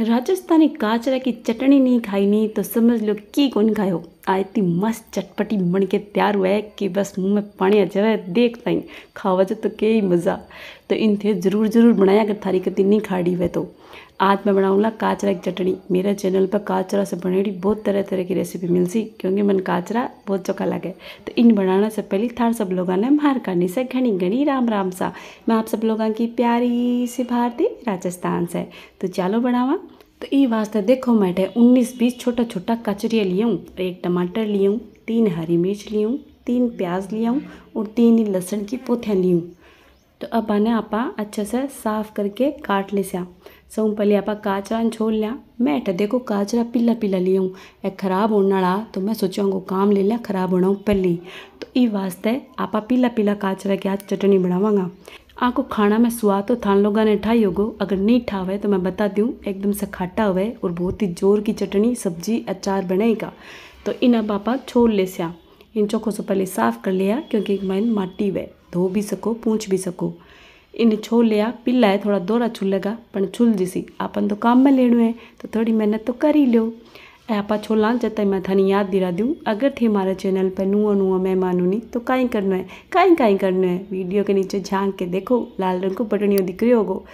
राजस्थानी काचरा की चटनी नहीं खाई नहीं तो समझ लो की कौन खाओ आ इतनी मस्त चटपटी बन के तैयार हुआ है कि बस मुंह में पानी आ जाए देखता तो ही खावा जो तो कई ही मज़ा तो इन थे ज़रूर ज़रूर बनाया अगर थारी कती नहीं खाड़ी हुए तो आज मैं बनाऊँगा काचरा की चटनी मेरे चैनल पर काचरा से बनी बहुत तरह तरह की रेसिपी मिल सी क्योंकि मन काचरा बहुत चौका लगे तो इन बनाने से पहले थार सब लोगों ने मार करनी से घनी घनी राम राम सा मैं आप सब लोगों की प्यारी से भारती राजस्थान से तो चलो बनावा तो ई वास्ते देखो मैटे उन्नीस बीस छोटा छोटा कचरिया लिया हूँ एक टमाटर लिया हूँ तीन हरी मिर्च लिया हूँ तीन प्याज लिया हूँ और तीन ही लहसुन की पोथियाँ ली हूँ तो अब आने आप अच्छे से साफ करके काट ले सा सौ पहले आप काचरा छोड़ लिया मैं ठे देखो काचरा पीला पीला लिया हूँ ए खराब होने वाला तो मैं सोचा को काम ले लिया खराब होना पहले तो ई वास्ते आप पीला पीला काचरा के आज चटनी बनावागा आपको खाना में स्वाद तो थान लोगों ने ठाई होगो अगर नहीं ठावे तो मैं बता दूँ एकदम से खाटा हुआ है और बहुत ही जोर की चटनी सब्जी अचार बनाएगा तो इन अब आप छोड़ ले सिया इन चौखों से पहले साफ़ कर लिया क्योंकि मैंने माटी हुए धो भी सको पूछ भी सको इन छोड़ लिया पिल्ला है थोड़ा दोरा छुलेगा पर छुल जिसी आपन तो काम में लेना है तो थोड़ी मेहनत तो कर ही लो ऐं पाछो लाल जताई मैं थानी याद दिला दूँ अगर थे हमारे चैनल पर नुआ नुआ मेहमानों ने तो काई करना है काई काई करना है वीडियो के नीचे झांक के देखो लाल रंग को बटनियों दिख रही होगो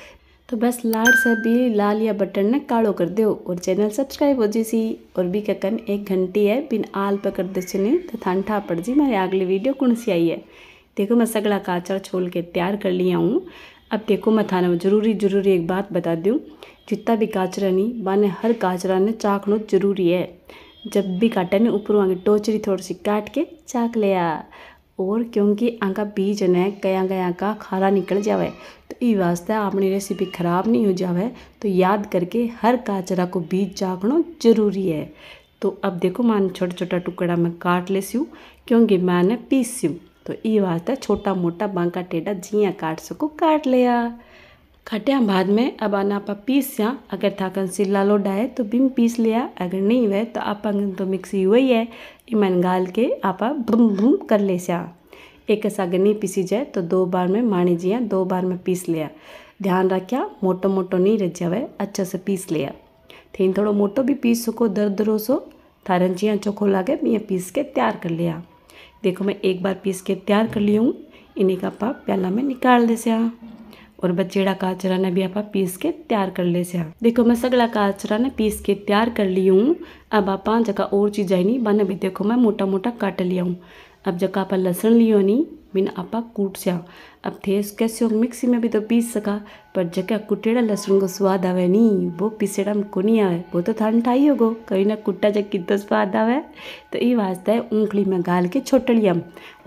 तो बस लाल सा भी लाल या बटन ने काड़ो कर दो और चैनल सब्सक्राइब हो जैसी और भी ककन एक घंटी है बिन आल पर कर दे सुने तो ठंडा पड़ जी मेरी अगली वीडियो कौन सी आई है देखो मैं सगड़ा काचा छोल के तैयार कर लिया हूँ अब देखो मैं थाना जरूरी जरूरी एक बात बता दूँ जितना भी काचरा नहीं बाने हर काचरा ने चाखनो जरूरी है जब भी काटे ने ऊपर आगे टोचरी थोड़ी सी काट के चाक लिया और क्योंकि आंका बीज ने कया कया का खारा निकल जावे तो ई वास्ते अपनी रेसिपी खराब नहीं हो जावे तो याद करके हर काचरा को बीज चाखनो जरूरी है तो अब देखो मान छोटा छोटा टुकड़ा मैं काट ले सूँ क्योंकि मैंने पीस सूँ तो ई वास्ते छोटा मोटा बांका टेढ़ा जिया काट सको काट लिया खट्या बाद में अब आप जाँ अगर था सिला लोडा है तो बिम पीस लिया अगर नहीं हुए तो आप अंगन तो मिक्स हुआ ही है इमन गाल के आप भ्रम भ्रम कर ले सिया एक ऐसा अगर नहीं पीसी जाए तो दो बार में माणी जिया दो बार में पीस लिया ध्यान रखिया मोटो मोटो नहीं रह जावे अच्छा से पीस लिया थी थोड़ा मोटो भी पीस सको दर दरो सो थारन जिया चोखो लागे मैं पीस के तैयार कर लिया देखो मैं एक बार पीस के तैयार कर लिया हूँ इन्हें का पाप प्याला में निकाल दे सिया और बचेड़ा काचरा ने भी आप पीस के तैयार कर ले सिया देखो मैं सगला काचरा ने पीस के तैयार कर ली हूँ अब आप जगह और चीज़ आई नहीं बने भी देखो मैं मोटा मोटा काट लिया हूँ अब जगह आप लहसुन लियो नहीं बिन आप कूट सिया अब थे कैसे और मिक्सी में भी तो पीस सका पर जगह कुटेड़ा लहसुन को स्वाद आवे नहीं वो पीसेड़ा को नहीं आवे वो तो थान ठाई हो गो कभी ना कुट्टा जग कितो स्वाद आवे तो ये वास्ता है उंगली में गाल के छोट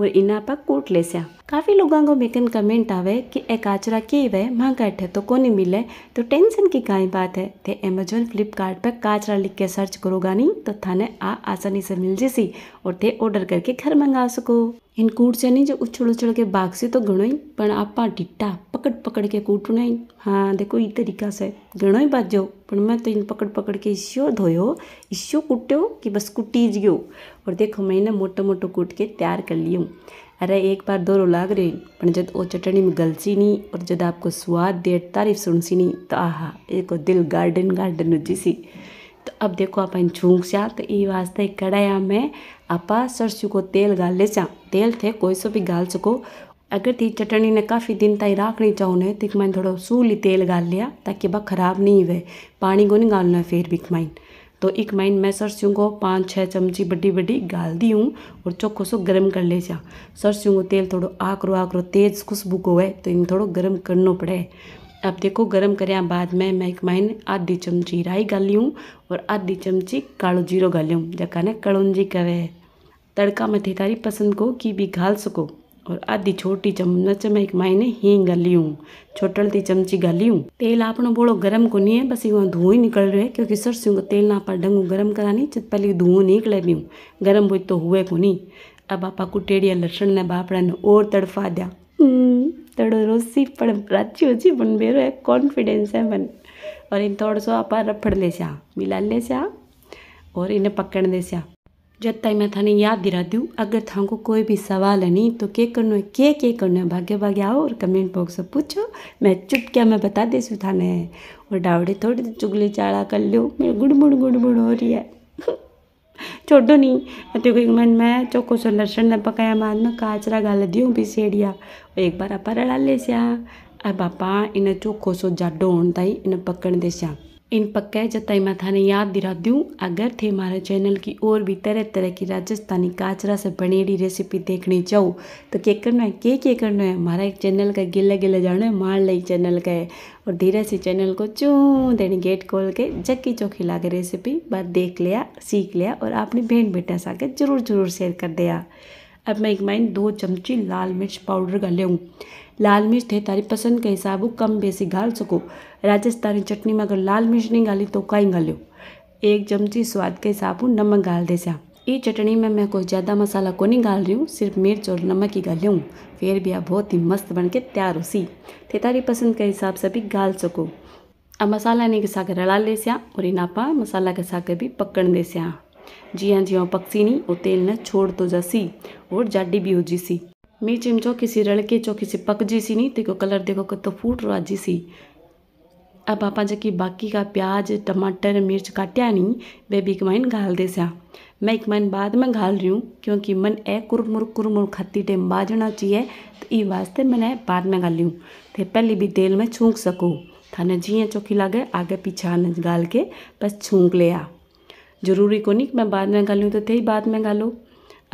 और इन्हें आप कूट ले सिया काफ़ी लोगों को मेकन कमेंट आवे कि ए काचरा के वे महंगा इटे तो को नहीं मिले तो टेंशन की का बात है तो एमेजोन फ्लिपकार्ट पर काचरा लिख के सर्च करोगा नहीं तो थाने आ आसानी से मिल जैसी और थे ऑर्डर करके घर मंगा सको इन कूट से नहीं जो उछड़ उछड़ के बाघ से तो ભાગશે ही पर आप डिट्टा पकड़ पकड़ के कूटना ही हाँ देखो ये तरीका से છે ही बाजो पर मैं तो इन पकड़ पकड़ के इस्यो धोयो इस्यो कूट्यो कि बस कुटी गयो और देखो मैंने मोटो मोटो कूट के तैयार कर लियो अरे एक बार रो लाग रही पर जब वो चटनी में गलसी नहीं और जब आपको स्वाद दे तारीफ सुनसी नहीं तो आह एक दिल गार्डन गार्डन जी सी तो अब देखो आप झूंक सा तो ये वास्ते कढ़ाया में आप सरसों को तेल गाल ले सा तेल थे कोई सो भी गाल सको अगर थी चटनी ने काफ़ी दिन तक राखनी चाहो ने तो मैंने थोड़ा सूली तेल गाल लिया ताकि वह खराब नहीं हुए पानी को नहीं गालना फिर भी माइन तो एक माइन मैं सरसों को पाँच छः चमची बड़ी बड़ी गाल दी हूँ और चोखो सो गर्म कर ले जा सरसों को तेल थोड़ा आकरो आकरो तेज़ खुशबू को है तो इन थोड़ा गर्म करना पड़े अब देखो गरम कर बाद में मैं एक माइन आधी चमची राई गाल और आधी चमची काड़ो जीरो घालियूं जका ने कड़ुंजी कहे तड़का में थे तारी पसंद को की भी घाल सको और आधी छोटी चम्मच में एक मायने हींग घालियूं छोटल ती चमची घालियूं तेल आपनों बोलो गरम को नहीं है बस वो धुआं ही निकल रहे है क्योंकि सरसों का तेल ना पर डंगू गरम करानी चित पहले धुआं निकले भी गरम हुई तो हुए को नहीं अब आपा को टेड़िया ने बापड़ा ने और तड़फा दिया દડો પણ રાચી ઓછી પણ मेरो एक कॉन्फिडेंस है मन और इन थोड़ा सो आप रफड़ ले सा मिला ले सा और इन्हें पकड़ दे सा जब तक मैं थाने याद दिला दूँ अगर था कोई भी सवाल है नहीं तो के करना है के के करना है भाग्य भाग्य आओ और कमेंट बॉक्स में पूछो मैं चुप क्या मैं बता दे सू थाने और डावड़े थोड़ी चुगली चाड़ा कर लो मेरे गुड़मुड़ गुड़मुड़ हो रही है छोड़ो नी तो इगमेंट मैं चोखो सौ लसन ने पकाया मान काचरा गाल दियूं पीसेड़िया एक बार आप रड़ा लेस्या बापा इन चोखो सो जाडो होने ताई इन पकड़ देस्या इन पक्का जताई माथा ने याद दिला दूँ अगर थे हमारे चैनल की और भी तरह तरह की राजस्थानी काचरा से बनेली रेसिपी देखनी चाहो तो क्या करना है क्या क्या करना है हमारा एक चैनल का गिला गिला जाना है मार लाई चैनल का है और धीरे से चैनल को चूँ देनी गेट खोल के जक्की ला लागे रेसिपी बात देख लिया सीख लिया और अपनी बहन बेटा से आगे जरूर जरूर शेयर कर दिया अब मैं एक माइन दो चमची लाल मिर्च पाउडर का ले मिर्च थे तारी पसंद के हिसाब कम बेसी घाल सको राजस्थानी चटनी में अगर लाल मिर्च नहीं ગાલી तो कई ગાલ્યો एक चमची स्वाद के हिसाब नमक गाल देसे आप ये चटनी में मैं कोई ज़्यादा मसाला को नहीं गाल रही हूँ सिर्फ मिर्च और नमक ही गाली हूँ फिर भी आप बहुत ही मस्त बन के तैयार हो सी थे तारी पसंद के हिसाब से भी गाल सको अब मसाला ने के साथ रला ले सिया और इन आपा मसाला के साथ भी पकड़ दे सिया जी हाँ जी हाँ पक्सी नहीं और तेल ने छोड़ तो जासी और जाडी भी हो जी सी में चौकी सी रड़के चौकी सी पकजी सी नहीं तेको कलर देखो तो फूट रहा जी सी अब आप जी बाकी का प्याज टमाटर मिर्च काटिया नहीं भी एक माइन घाल दे सा मैं एक माइन बाद में घाल रही हूँ क्योंकि मन ए कुरमुर कुरमुर खाती टेम बाजना चाहिए तो ई वास्ते मैंने बाद में घाली हूँ तो पहले भी तेल में छूंक सकूँ थाने जी चौकी लागे आगे पीछे न गाल के बस छूंक ले जरूरी को नहीं मैं बाद में घालूँ तो थे ही बाद में घालू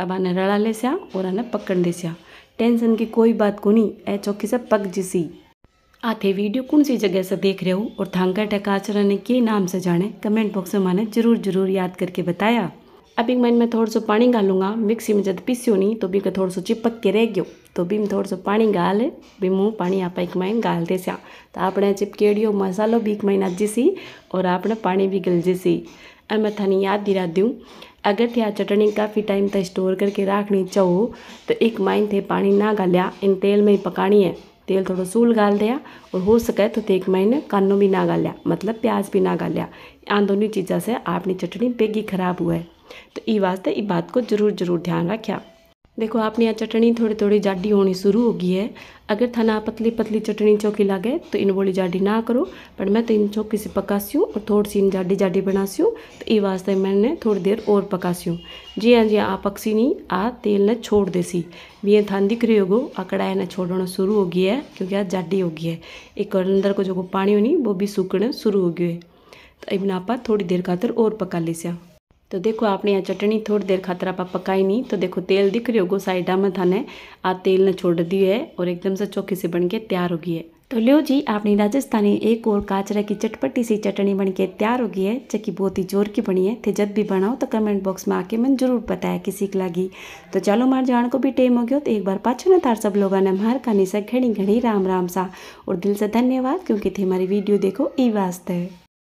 अब आने रड़ा ले स्या और आने पकड़ दे स्या टेंशन की कोई बात को नहीं ए चौकी से पग जिसी आते वीडियो कौन सी जगह से देख रहे हो और थांगा टकाचरा ने के नाम से जाने कमेंट बॉक्स में माने जरूर जरूर याद करके बताया अभी मैं थोड़ा सा पानी गालूंगा मिक्सी में जब पीसियो नहीं तो भी थोड़ा सा चिपक के रह गयो तो भी मैं थोड़ा सा पानी गाल भी मुँह पानी आप एक महीन गाल सा तो आपने चिपकेड़ियो मसालो भी एक महीना जीसी और आपने पानी भी गल जीसी और मैं थानी याद दिला दूँ अगर थे आ चटनी काफ़ी टाइम तक स्टोर करके रखनी चाहो तो एक माइन थे पानी ना गालिया इन तेल में ही पकानी है तेल थोड़ा सूल गाल दिया और हो सके तो एक माइन कानो भी ना गालिया मतलब प्याज भी ना गालिया आ दोनों चीज़ों से आपनी चटनी बेगी खराब हुआ है तो ई वास्ते बात को जरूर जरूर ध्यान रखिया देखो आपने यहाँ चटनी थोड़ी थोड़ी जाडी होनी शुरू हो गई है अगर थाना पतली पतली चटनी चौकी लागे तो इन बोली जाडी ना करो पर मैं तो इन चौकी से पकास्यूँ और थोड़ी सी इन जाडी जाडी सी तो ये वास्ते मैंने थोड़ी देर और पकास्यूँ जी हाँ जी आ पकसी नहीं आ तेल ने छोड़ देसी ये थान दिख रही गो आ कढ़ाई ने छोड़ना शुरू हो गई है क्योंकि आज जाडी हो गई है एक अंदर को जो पानी होनी वो भी सूखना शुरू हो गए है तो अब आप थोड़ी देर खातर और पका ले लीसा तो देखो आपने यहाँ चटनी थोड़ी देर खातर आप पकाई नहीं तो देखो तेल दिख रही होगा साइडा में थाने आ तेल ने छोड़ दी है और एकदम से चौकी से बन के तैयार होगी है तो लियो जी आपने राजस्थानी एक और काचरा की चटपटी सी चटनी बन के तैयार होगी है जबकि बहुत ही जोर की बनी है थे जब भी बनाओ तो कमेंट बॉक्स में आके मन जरूर बताया कि सीख लगी तो चलो मार जान को भी टेम हो गया तो एक बार पाछो ना थार सब लोगों ने मार खाने से घड़ी घड़ी राम राम सा और दिल से धन्यवाद क्योंकि थी हमारी वीडियो देखो ई वास्ते